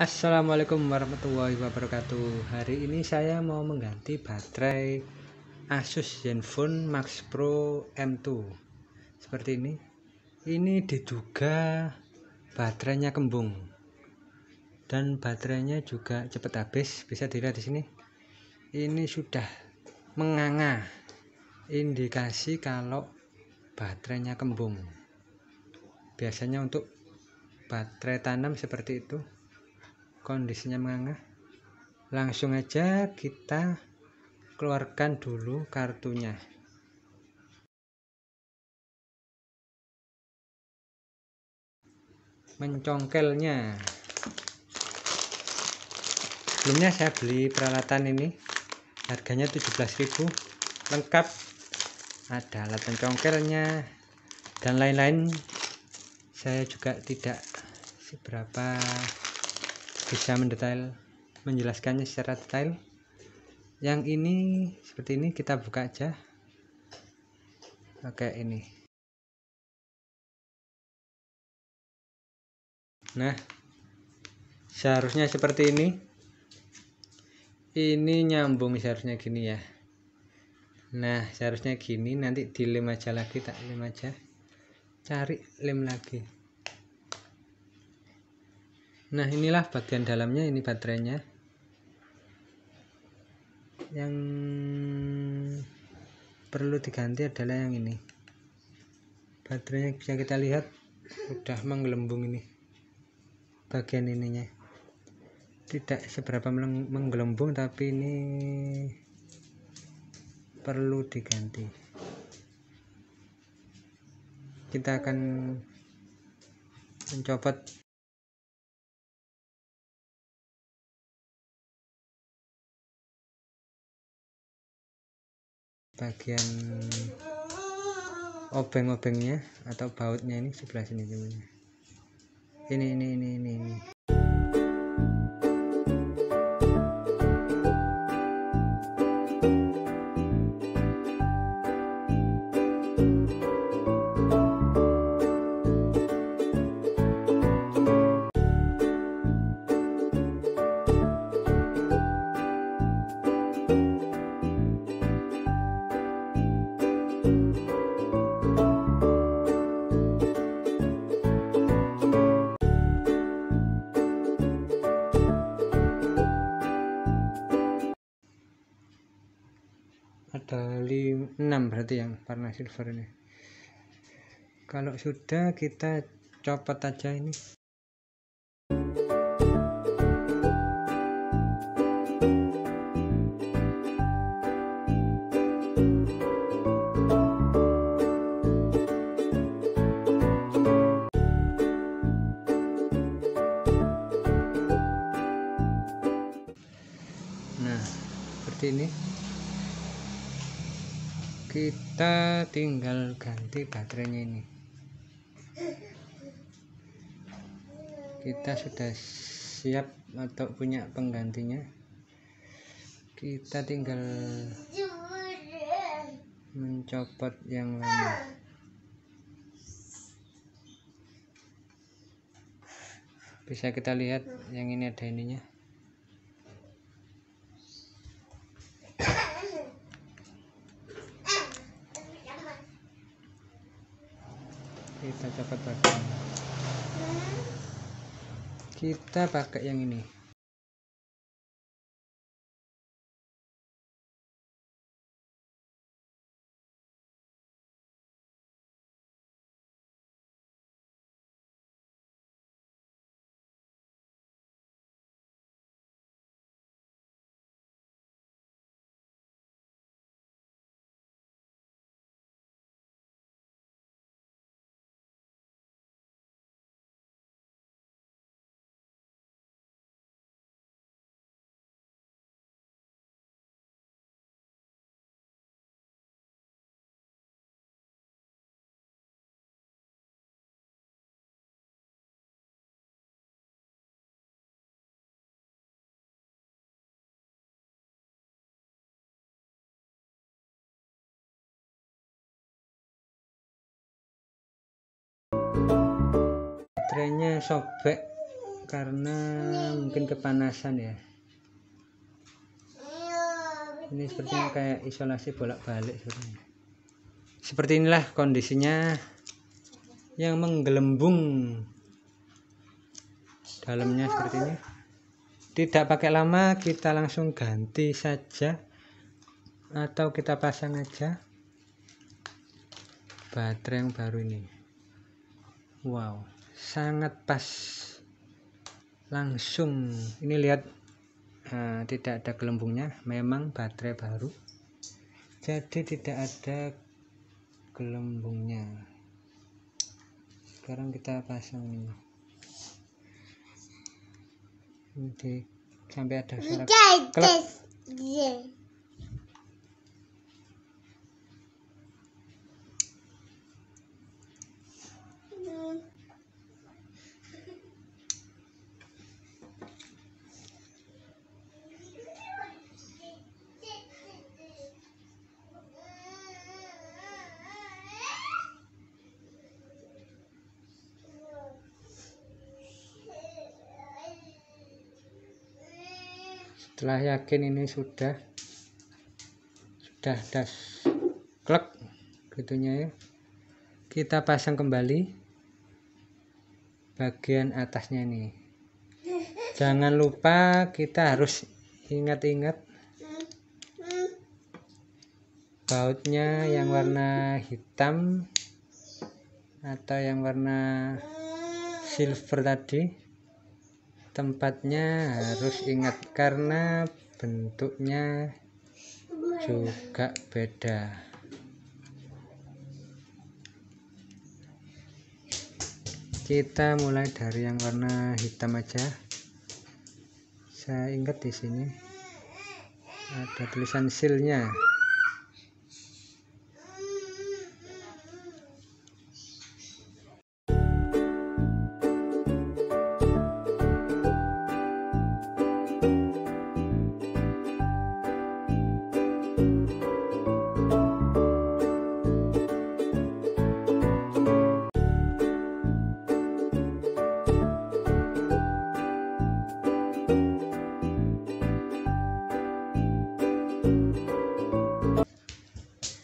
Assalamualaikum warahmatullahi wabarakatuh Hari ini saya mau mengganti baterai Asus Zenfone Max Pro M2 Seperti ini Ini diduga baterainya kembung Dan baterainya juga cepat habis Bisa dilihat di sini Ini sudah menganga Indikasi kalau baterainya kembung Biasanya untuk baterai tanam seperti itu kondisinya menganga langsung aja kita keluarkan dulu kartunya mencongkelnya sebelumnya saya beli peralatan ini harganya 17.000 lengkap ada alat mencongkelnya dan lain-lain saya juga tidak seberapa bisa mendetail menjelaskannya secara detail yang ini seperti ini kita buka aja oke ini nah seharusnya seperti ini ini nyambung seharusnya gini ya nah seharusnya gini nanti dilem aja lagi tak lem aja cari lem lagi nah inilah bagian dalamnya ini baterainya yang perlu diganti adalah yang ini baterainya bisa kita lihat sudah menggelembung ini bagian ininya tidak seberapa menggelembung tapi ini perlu diganti kita akan mencopot bagian obeng-obengnya atau bautnya ini sebelah sini teman ini ini ini ini, ini. berarti yang warna silver ini kalau sudah kita copot aja ini Nah, seperti ini kita tinggal ganti baterainya ini kita sudah siap atau punya penggantinya kita tinggal mencopot yang lama bisa kita lihat yang ini ada ininya kita coba bagian kita pakai yang ini baterainya sobek karena mungkin kepanasan ya ini sepertinya kayak isolasi bolak-balik sepertinya. seperti inilah kondisinya yang menggelembung dalamnya seperti ini tidak pakai lama kita langsung ganti saja atau kita pasang aja baterai yang baru ini wow sangat pas langsung ini lihat uh, tidak ada gelembungnya memang baterai baru jadi tidak ada gelembungnya sekarang kita pasang ini Jadi, sampai ada suara setelah yakin ini sudah sudah das klek gitunya ya kita pasang kembali bagian atasnya ini jangan lupa kita harus ingat-ingat bautnya yang warna hitam atau yang warna silver tadi tempatnya harus ingat karena bentuknya juga beda kita mulai dari yang warna hitam aja saya ingat di sini ada tulisan silnya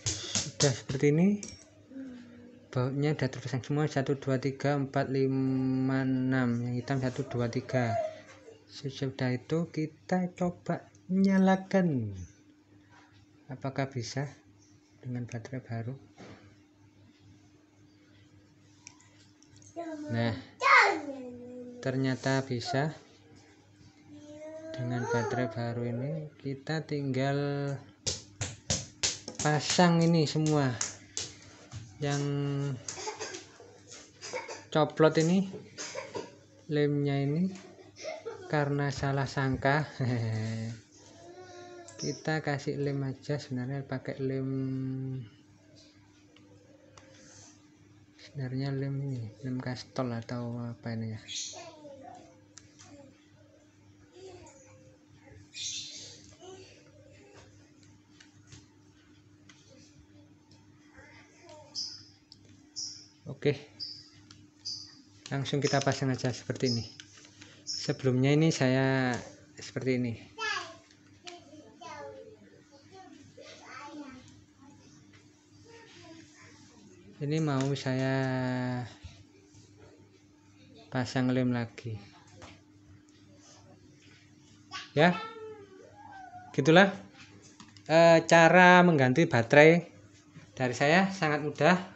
sudah seperti ini bautnya sudah terpasang semua 1 2 3 4 5 6 yang hitam 1 2 3 sudah itu kita coba nyalakan apakah bisa dengan baterai baru nah ternyata bisa dengan baterai baru ini kita tinggal pasang ini semua yang coplot ini lemnya ini karena salah sangka kita kasih lem aja sebenarnya pakai lem sebenarnya lem ini lem kastol atau apa ini ya oke langsung kita pasang aja seperti ini sebelumnya ini saya seperti ini ini mau saya pasang lem lagi ya gitulah e, cara mengganti baterai dari saya sangat mudah